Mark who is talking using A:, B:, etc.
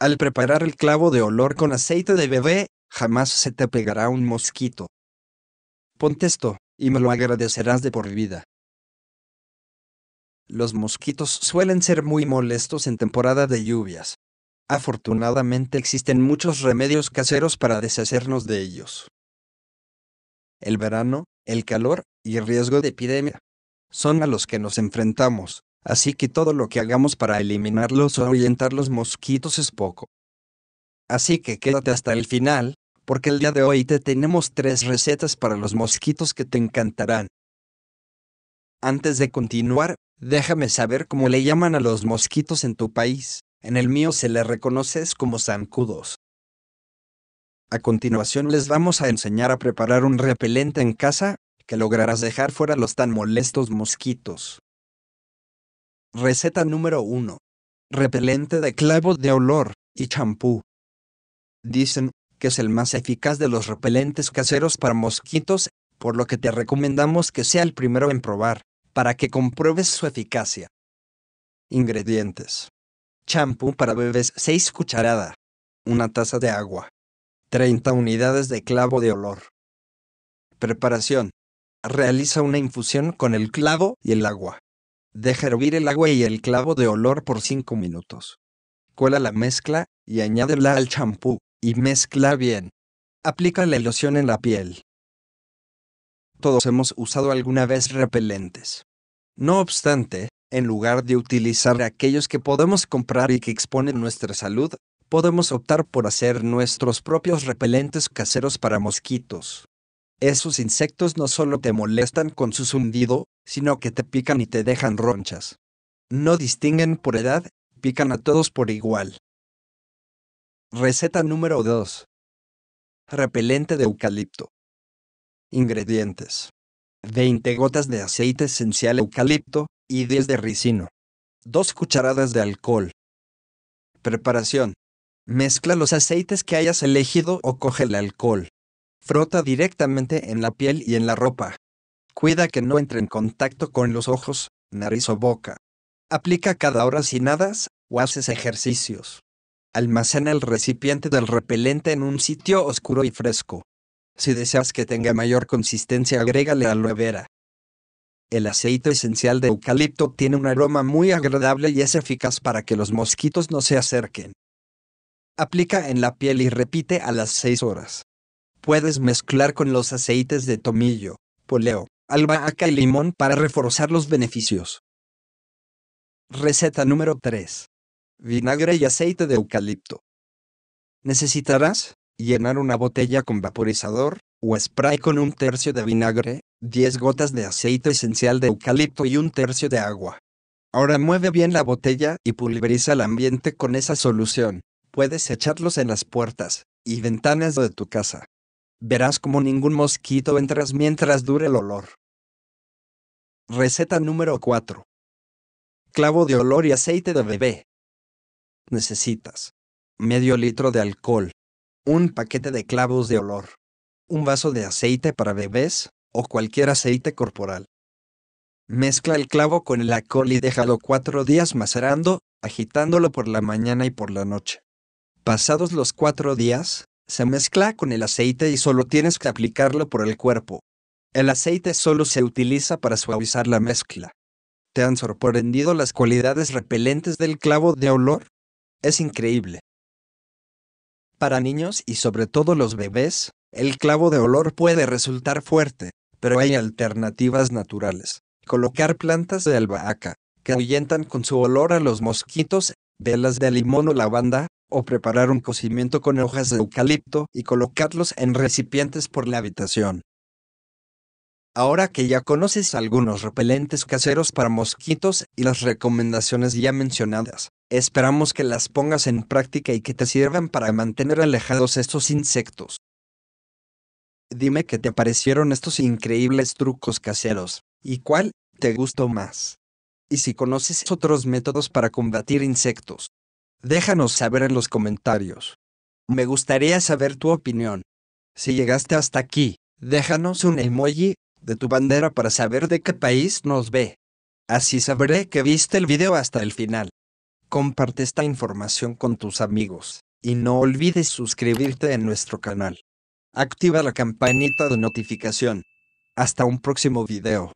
A: Al preparar el clavo de olor con aceite de bebé, jamás se te pegará un mosquito. Ponte esto, y me lo agradecerás de por vida. Los mosquitos suelen ser muy molestos en temporada de lluvias. Afortunadamente existen muchos remedios caseros para deshacernos de ellos. El verano, el calor y el riesgo de epidemia son a los que nos enfrentamos así que todo lo que hagamos para eliminarlos o ahuyentar los mosquitos es poco. Así que quédate hasta el final, porque el día de hoy te tenemos tres recetas para los mosquitos que te encantarán. Antes de continuar, déjame saber cómo le llaman a los mosquitos en tu país. En el mío se les reconoces como zancudos. A continuación les vamos a enseñar a preparar un repelente en casa, que lograrás dejar fuera los tan molestos mosquitos. Receta número 1. Repelente de clavo de olor y champú. Dicen que es el más eficaz de los repelentes caseros para mosquitos, por lo que te recomendamos que sea el primero en probar, para que compruebes su eficacia. Ingredientes. Champú para bebés 6 cucharadas. Una taza de agua. 30 unidades de clavo de olor. Preparación. Realiza una infusión con el clavo y el agua. Deja hervir el agua y el clavo de olor por 5 minutos. Cuela la mezcla y añádela al champú y mezcla bien. Aplica la loción en la piel. Todos hemos usado alguna vez repelentes. No obstante, en lugar de utilizar aquellos que podemos comprar y que exponen nuestra salud, podemos optar por hacer nuestros propios repelentes caseros para mosquitos. Esos insectos no solo te molestan con su zumbido, sino que te pican y te dejan ronchas. No distinguen por edad, pican a todos por igual. Receta número 2. Repelente de eucalipto. Ingredientes. 20 gotas de aceite esencial eucalipto y 10 de ricino. 2 cucharadas de alcohol. Preparación. Mezcla los aceites que hayas elegido o coge el alcohol. Frota directamente en la piel y en la ropa. Cuida que no entre en contacto con los ojos, nariz o boca. Aplica cada hora nada, o haces ejercicios. Almacena el recipiente del repelente en un sitio oscuro y fresco. Si deseas que tenga mayor consistencia, agrégale aloe vera. El aceite esencial de eucalipto tiene un aroma muy agradable y es eficaz para que los mosquitos no se acerquen. Aplica en la piel y repite a las 6 horas puedes mezclar con los aceites de tomillo, poleo, albahaca y limón para reforzar los beneficios. Receta número 3. Vinagre y aceite de eucalipto. Necesitarás llenar una botella con vaporizador o spray con un tercio de vinagre, 10 gotas de aceite esencial de eucalipto y un tercio de agua. Ahora mueve bien la botella y pulveriza el ambiente con esa solución. Puedes echarlos en las puertas y ventanas de tu casa. Verás como ningún mosquito entras mientras dure el olor. Receta número 4. Clavo de olor y aceite de bebé. Necesitas medio litro de alcohol, un paquete de clavos de olor, un vaso de aceite para bebés o cualquier aceite corporal. Mezcla el clavo con el alcohol y déjalo cuatro días macerando, agitándolo por la mañana y por la noche. Pasados los cuatro días, se mezcla con el aceite y solo tienes que aplicarlo por el cuerpo. El aceite solo se utiliza para suavizar la mezcla. ¿Te han sorprendido las cualidades repelentes del clavo de olor? Es increíble. Para niños y sobre todo los bebés, el clavo de olor puede resultar fuerte, pero hay alternativas naturales. Colocar plantas de albahaca, que ahuyentan con su olor a los mosquitos, velas de limón o lavanda, o preparar un cocimiento con hojas de eucalipto y colocarlos en recipientes por la habitación. Ahora que ya conoces algunos repelentes caseros para mosquitos y las recomendaciones ya mencionadas, esperamos que las pongas en práctica y que te sirvan para mantener alejados estos insectos. Dime qué te parecieron estos increíbles trucos caseros, y cuál te gustó más. Y si conoces otros métodos para combatir insectos, Déjanos saber en los comentarios. Me gustaría saber tu opinión. Si llegaste hasta aquí, déjanos un emoji de tu bandera para saber de qué país nos ve. Así sabré que viste el video hasta el final. Comparte esta información con tus amigos y no olvides suscribirte en nuestro canal. Activa la campanita de notificación. Hasta un próximo video.